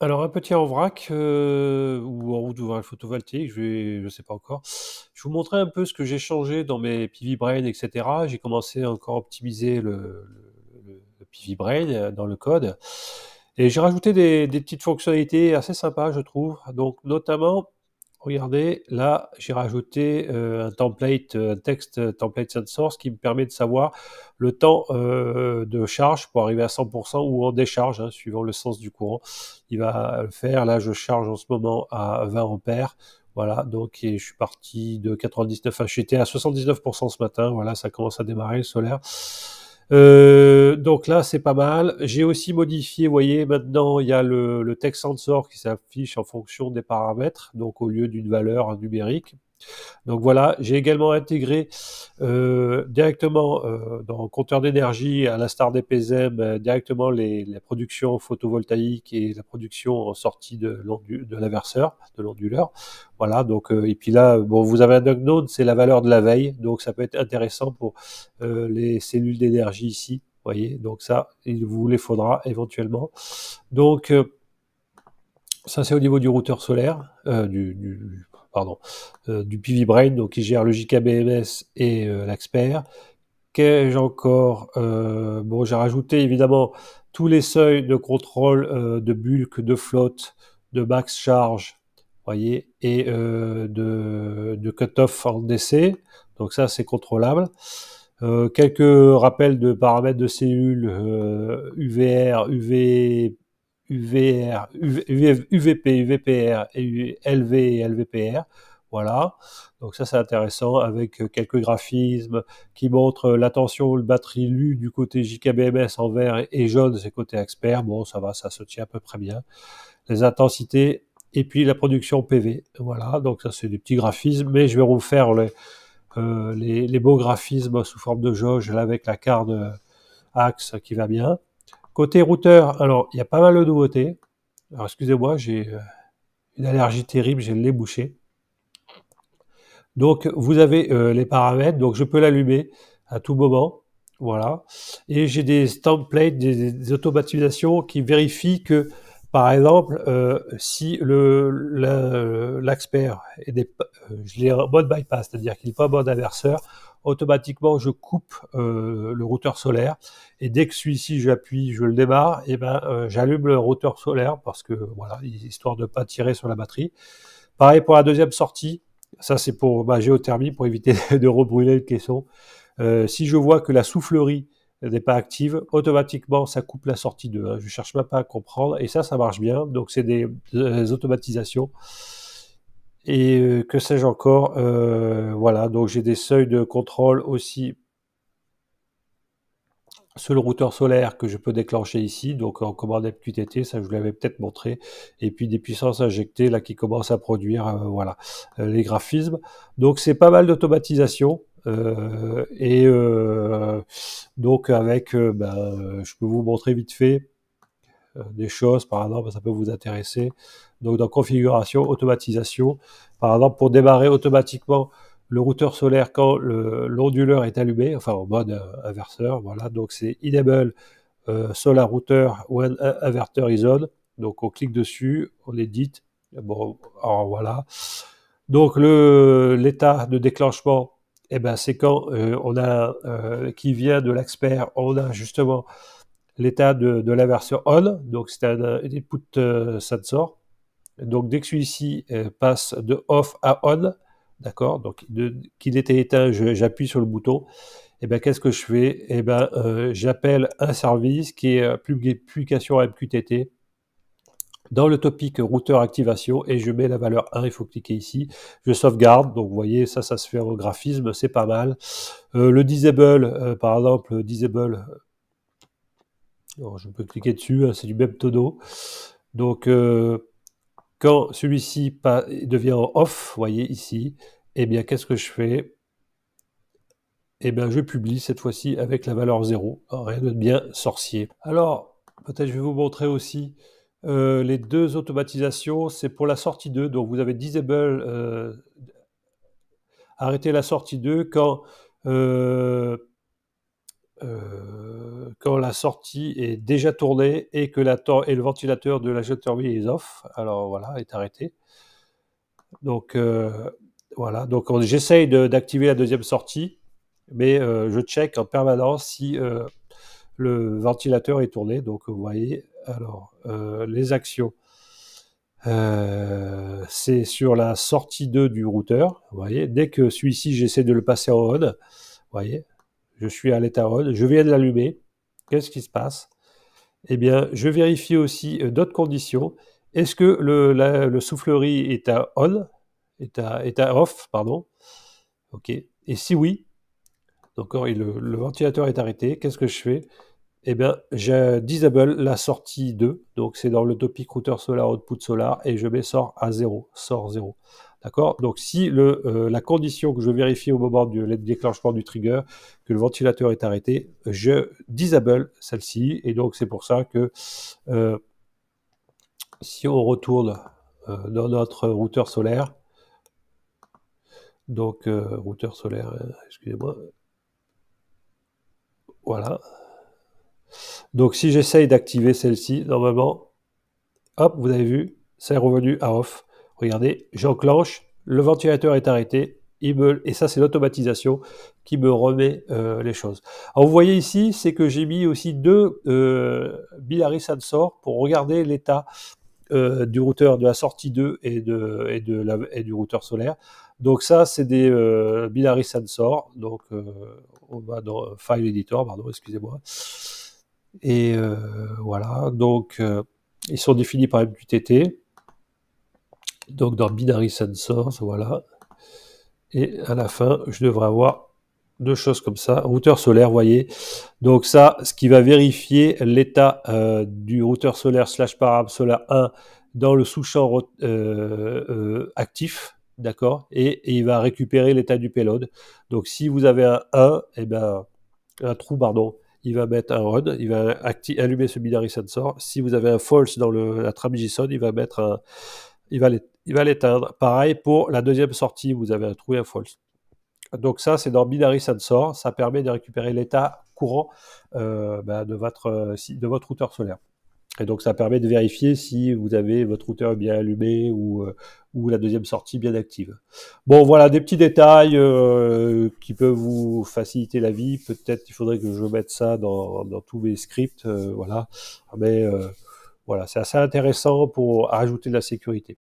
Alors un petit en vrac euh, ou en route d'ouvrage photovoltaïque, je ne je sais pas encore. Je vous montrer un peu ce que j'ai changé dans mes PV Brain, etc. J'ai commencé à optimiser le, le, Brain euh, dans le code et j'ai rajouté des, des, petites fonctionnalités assez sympas, je trouve. Donc notamment Regardez, là, j'ai rajouté euh, un template, euh, un texte euh, template source qui me permet de savoir le temps de charge pour arriver à 100% ou en décharge, hein, suivant le sens du courant. Il va le faire. Là, je charge en ce moment à 20 ampères. Voilà, donc je suis parti de 99, j'étais à 79% ce matin. Voilà, ça commence à démarrer le solaire. Euh, donc là, c'est pas mal. J'ai aussi modifié, vous voyez, maintenant, il y a le, le text sensor qui s'affiche en fonction des paramètres, donc au lieu d'une valeur numérique, donc voilà, j'ai également intégré euh, directement euh, dans le compteur d'énergie, à l'instar des PSM, euh, directement les, les, productions photovoltaïques et la production en sortie de, de l'inverseur, de l'onduleur. Voilà, donc et puis là, bon, vous avez un node c'est la valeur de la veille, donc ça peut être intéressant pour les cellules d'énergie ici. vous Voyez, donc ça, il vous les faudra éventuellement. Donc ça, c'est au niveau du routeur solaire, du, pardon, euh, du PV Brain, donc qui gère le BMS et euh, l'Expert. Qu'ai-je encore euh, Bon, j'ai rajouté évidemment tous les seuils de contrôle de bulk, de flotte, de max charge, voyez, et de, de off en décès, Donc ça, c'est contrôlable. quelques rappels de paramètres de cellules UVR, UV, UVR, UV, UVP, UVPR et LV et LVPR. Voilà. Donc ça, c'est intéressant avec euh, quelques graphismes qui montrent euh, l'attention, le batterie lu du côté JKBMS en vert et jaune, c'est côté expert. Bon, ça va, ça se tient à peu près bien. Les intensités et puis la production PV. Voilà. Donc ça, c'est des petits graphismes, mais je vais vous faire les, euh, beaux graphismes sous forme de jauge avec la carte axe qui va bien. Côté routeur, alors il y a pas mal de nouveautés. Alors excusez-moi, j'ai euh, une allergie terrible, j'ai le nez bouché. Donc vous avez euh, les paramètres, donc je peux l'allumer à tout moment. Voilà. Et j'ai des templates, des, automatisations qui vérifient que, par exemple, euh, si le l'expert est des, je l'ai en mode bypass, c'est-à-dire qu'il n'est pas en mode inverseur, automatiquement je coupe euh, le routeur solaire et dès que celui-ci j'appuie, je le démarre, et eh ben euh, j'allume le routeur solaire parce que voilà, histoire de pas tirer sur la batterie. Pareil pour la deuxième sortie, ça c'est pour ma géothermie pour éviter de rebrûler le caisson. Euh, si je vois que la soufflerie n'est pas active, automatiquement ça coupe la sortie de hein. Je cherche même pas à comprendre et ça ça marche bien. Donc c'est des automatisations et euh, que sais-je encore. Euh, voilà, donc j'ai des seuils de contrôle aussi sur le routeur solaire que je peux déclencher ici, donc en commande MQTT, ça je vous l'avais peut-être montré, et puis des puissances injectées là qui commencent à produire euh, voilà, les graphismes. Donc c'est pas mal d'automatisation. et donc avec, ben, je peux vous montrer vite fait des choses, par exemple, ça peut vous intéresser donc dans configuration, automatisation. Par exemple, pour démarrer automatiquement le routeur solaire quand l'onduleur est allumé, enfin en mode euh, inverseur, voilà, donc c'est enable euh, solar router when inverter is on. Donc on clique dessus, on édite, bon, alors voilà. Donc l'état de déclenchement, et eh ben, c'est quand euh, on a qui vient de l'expert, on a justement l'état de, de l'inverseur on, donc c'est un, input sensor. Donc dès que celui-ci euh, passe de off à on, d'accord, donc qu'il était éteint, j'appuie sur le bouton. Et eh bien qu'est-ce que je fais Et eh ben euh, j'appelle un service qui est euh, publication MQTT dans le topic routeur activation et je mets la valeur 1. Il faut cliquer ici. Je sauvegarde. Donc vous voyez ça, ça se fait au graphisme, c'est pas mal. le disable, par exemple, disable. Oh, je peux cliquer dessus. Hein, c'est du même tonneau. Donc, quand celui-ci devient off, vous voyez ici, eh bien, qu'est-ce que je fais Eh bien, je publie cette fois-ci avec la valeur 0. Rien de bien sorcier. Alors, peut-être je vais vous montrer aussi euh, les deux automatisations. C'est pour la sortie 2. Donc, vous avez Disable, euh, arrêter la sortie 2 quand... Euh, euh, quand la sortie est déjà tournée et que le ventilateur de la jet est off, alors voilà, est arrêté. Donc euh, voilà, donc j'essaye d'activer la deuxième sortie, mais euh, je check en permanence si le ventilateur est tourné. Donc vous voyez, alors les actions, c'est sur la sortie 2 du routeur. Vous voyez, dès que celui-ci j'essaie de le passer en on, vous voyez, je suis à l'état ON, je viens de l'allumer, qu'est-ce qui se passe Eh bien, je vérifie aussi euh, d'autres conditions. Est-ce que le, soufflerie est à on, est à, à off, pardon Ok. Et si oui, donc oh, le, le ventilateur est arrêté, qu'est-ce que je fais eh bien, je disable la sortie 2, donc c'est dans le topic router solar output solar, et je mets sort à 0, sort 0. D'accord Donc, si le, euh, la condition que je vérifie au moment du déclenchement du trigger, que le ventilateur est arrêté, je disable celle-ci. Et donc, c'est pour ça que euh, si on retourne euh, dans notre routeur solaire, donc routeur solaire, excusez-moi, voilà. Donc, si j'essaye d'activer celle-ci, normalement, hop, vous avez vu, c'est revenu à off. Regardez, j'enclenche, le ventilateur est arrêté, et ça c'est l'automatisation qui me remet euh, les choses. Alors vous voyez ici, c'est que j'ai mis aussi deux euh, Bilaris Sensor pour regarder l'état euh, du routeur de la sortie 2 et, de, et, de la, du routeur solaire. Donc ça c'est des euh, Bilaris Sensor, donc on va dans File Editor, pardon, excusez-moi. Et voilà, donc ils sont définis par MQTT donc dans binary sensors, voilà. Et à la fin, je devrais avoir deux choses comme ça, routeur solaire, voyez. Donc ça, ce qui va vérifier l'état euh, du routeur solaire slash param solaire 1 dans le sous-champ euh, euh, actif, d'accord et, il va récupérer l'état du payload. Donc si vous avez un 1, et eh ben, un trou, pardon, il va mettre un run, il va allumer ce binary sensor. Si vous avez un false dans le, la trame JSON, il va mettre un, il va l'éteindre. Pareil pour la deuxième sortie, vous avez un un false. Donc ça, c'est dans Binary Sensor, ça permet de récupérer l'état courant euh, bah, de, votre, euh, de votre routeur solaire. Et donc ça permet de vérifier si vous avez votre routeur bien allumé ou, euh, ou la deuxième sortie bien active. Bon voilà des petits détails qui peuvent vous faciliter la vie. Peut-être il faudrait que je mette ça dans, tous mes scripts. voilà. Mais voilà, c'est assez intéressant pour ajouter de la sécurité.